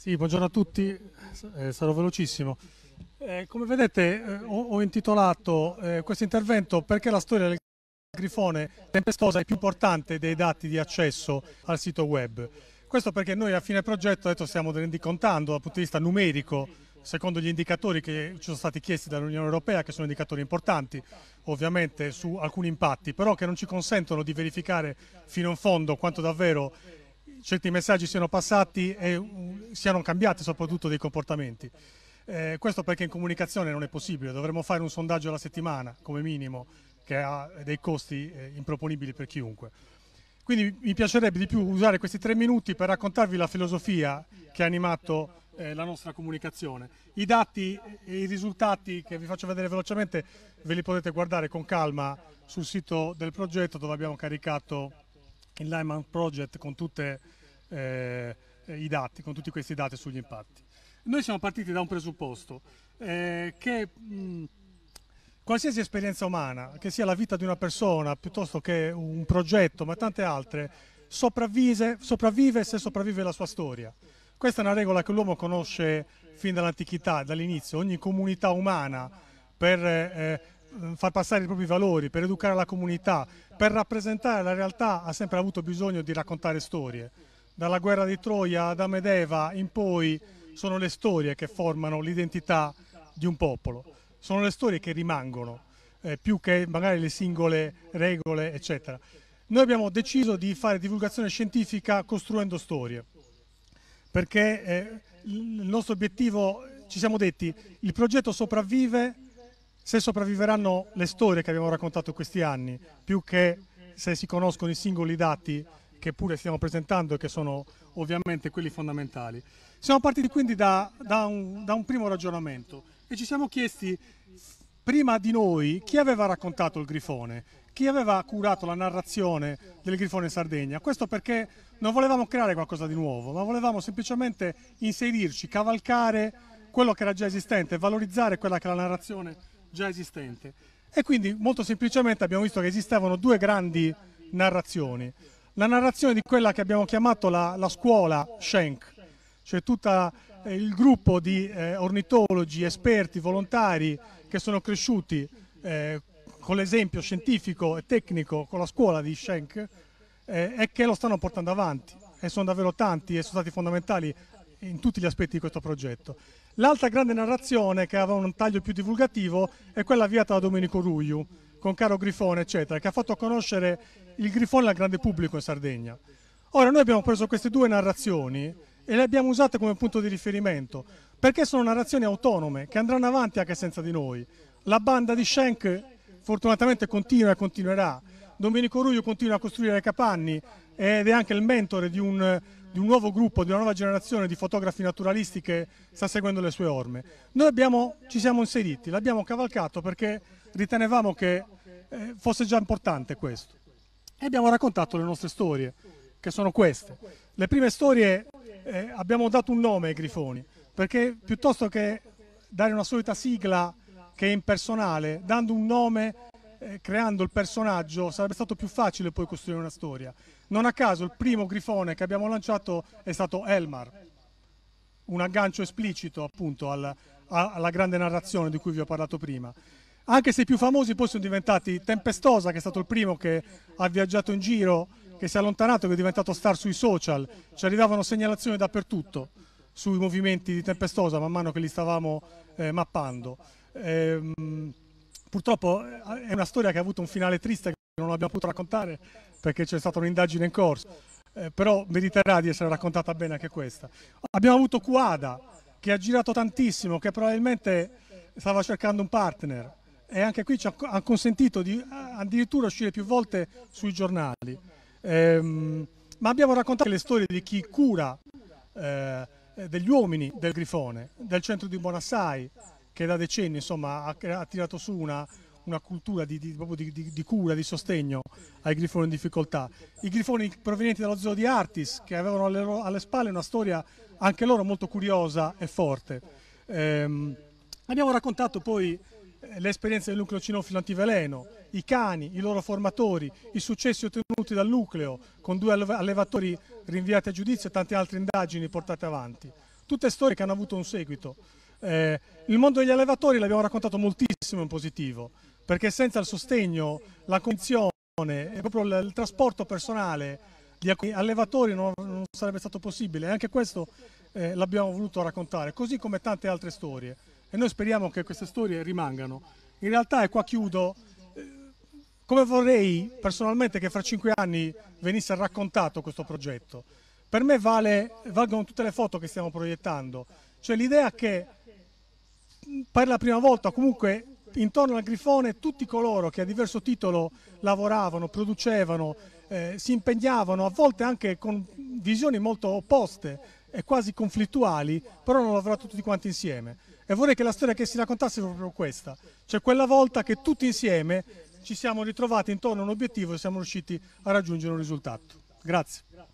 Sì, buongiorno a tutti, eh, sarò velocissimo. Eh, come vedete eh, ho, ho, intitolato eh, questo intervento perché la storia del grifone tempestosa è più importante dei dati di accesso al sito web. Questo perché noi a fine progetto adesso stiamo rendicontando dal punto di vista numerico secondo gli indicatori che ci sono stati chiesti dall'Unione Europea, che sono indicatori importanti ovviamente su alcuni impatti, però che non ci consentono di verificare fino in fondo quanto davvero certi messaggi siano passati e uh, siano cambiati soprattutto dei comportamenti. Eh, questo perché in comunicazione non è possibile, dovremmo fare un sondaggio alla settimana come minimo che ha dei costi eh, improponibili per chiunque. Quindi mi piacerebbe di più usare questi tre minuti per raccontarvi la filosofia che ha animato eh, la nostra comunicazione. I dati e i risultati che vi faccio vedere velocemente ve li potete guardare con calma sul sito del progetto dove abbiamo caricato in Lyman Project con tutte, eh, dati, con tutti questi dati sugli impatti. Noi siamo partiti da un presupposto eh, che mh, qualsiasi esperienza umana, che sia la vita di una persona piuttosto che un progetto, ma tante altre, sopravvive se sopravvive la sua storia. Questa è una regola che l'uomo conosce fin dall'antichità, dall'inizio. Ogni comunità umana per eh, eh, far passare i propri valori, per educare la comunità, per rappresentare la realtà, ha sempre avuto bisogno di raccontare storie. Dalla guerra di Troia ad Amedeva in poi sono le storie che formano l'identità di un popolo, sono le storie che rimangono, eh, più che magari le singole regole, eccetera. Noi abbiamo deciso di fare divulgazione scientifica costruendo storie, perché eh, il nostro obiettivo, ci siamo detti, il progetto sopravvive se sopravviveranno le storie che abbiamo raccontato questi anni, più che se si conoscono i singoli dati che pure stiamo presentando e che sono ovviamente quelli fondamentali. Siamo partiti quindi da, da, un, da un primo ragionamento e ci siamo chiesti prima di noi chi aveva raccontato il grifone, chi aveva curato la narrazione del grifone in Sardegna. Questo perché non volevamo creare qualcosa di nuovo, ma volevamo semplicemente inserirci, cavalcare quello che era già esistente, valorizzare quella che è la narrazione già esistente. E quindi molto semplicemente abbiamo visto che esistevano due grandi narrazioni. La narrazione di quella che abbiamo chiamato la, la scuola Schenck, cioè tutto eh, il gruppo di eh, ornitologi, esperti, volontari che sono cresciuti eh, con l'esempio scientifico e tecnico, con la scuola di Schenck, eh, e che lo stanno portando avanti. E sono davvero tanti e sono stati fondamentali in tutti gli aspetti di questo progetto. L'altra grande narrazione che aveva un taglio più divulgativo è quella avviata da Domenico Ruiu con Caro Grifone eccetera che ha fatto conoscere il grifone al grande pubblico in Sardegna. Ora noi abbiamo preso queste due narrazioni e le abbiamo usate come punto di riferimento perché sono narrazioni autonome che andranno avanti anche senza di noi. La banda di Schenck fortunatamente continua e continuerà Domenico Ruglio continua a costruire le capanni ed è anche il mentore di un, di un, nuovo gruppo, di una nuova generazione di fotografi naturalisti che sta seguendo le sue orme. Noi abbiamo, ci siamo inseriti, l'abbiamo cavalcato perché ritenevamo che eh, fosse già importante questo e abbiamo raccontato le nostre storie, che sono queste. Le prime storie eh, abbiamo dato un nome ai grifoni, perché piuttosto che dare una solita sigla che è impersonale, dando un nome eh, creando il personaggio sarebbe stato più facile poi costruire una storia. Non a caso il primo grifone che abbiamo lanciato è stato Elmar, un aggancio esplicito appunto al, a, alla grande narrazione di cui vi ho parlato prima. Anche se i più famosi poi sono diventati Tempestosa, che è stato il primo che ha viaggiato in giro, che si è allontanato, che è diventato star sui social, ci arrivavano segnalazioni dappertutto sui movimenti di Tempestosa man mano che li stavamo eh, mappando. Ehm, Purtroppo eh, è una storia che ha avuto un finale triste che non abbiamo potuto raccontare perché c'è stata un'indagine in corso, eh, però meriterà di essere raccontata bene anche questa. Abbiamo avuto Quada che ha girato tantissimo, che probabilmente stava cercando un partner e anche qui ci ha, ha consentito di addirittura uscire più volte sui giornali. Ehm, ma abbiamo raccontato le storie di chi cura eh, eh degli uomini del Grifone, del centro di Bonassai, che da decenni insomma, ha, ha, tirato su una, una cultura di, di, di, di, cura, di sostegno ai grifoni in difficoltà. I grifoni provenienti dallo zoo di Artis, che avevano alle, alle spalle una storia anche loro molto curiosa e forte. Eh, abbiamo raccontato poi eh, le esperienze del nucleo cinofilo antiveleno, i cani, i loro formatori, i successi ottenuti dal nucleo, con due allevatori rinviati a giudizio e tante altre indagini portate avanti. Tutte storie che hanno avuto un seguito. Eh, il mondo degli allevatori l'abbiamo raccontato moltissimo in positivo, perché senza il sostegno, la condizione e proprio il, il trasporto personale di alcuni allevatori non, non, sarebbe stato possibile e anche questo eh, l'abbiamo voluto raccontare, così come tante altre storie. E noi speriamo che queste storie rimangano. In realtà, e qua chiudo, eh, come vorrei personalmente che fra cinque anni venisse raccontato questo progetto. Per me vale, valgono tutte le foto che stiamo proiettando, cioè l'idea che per la prima volta, comunque intorno al Grifone, tutti coloro che a diverso titolo lavoravano, producevano, eh, si impegnavano, a volte anche con visioni molto opposte e quasi conflittuali, però hanno lavorato tutti quanti insieme. E vorrei che la storia che si raccontasse fosse proprio questa, cioè quella volta che tutti insieme ci siamo ritrovati intorno a un obiettivo e siamo riusciti a raggiungere un risultato. Grazie.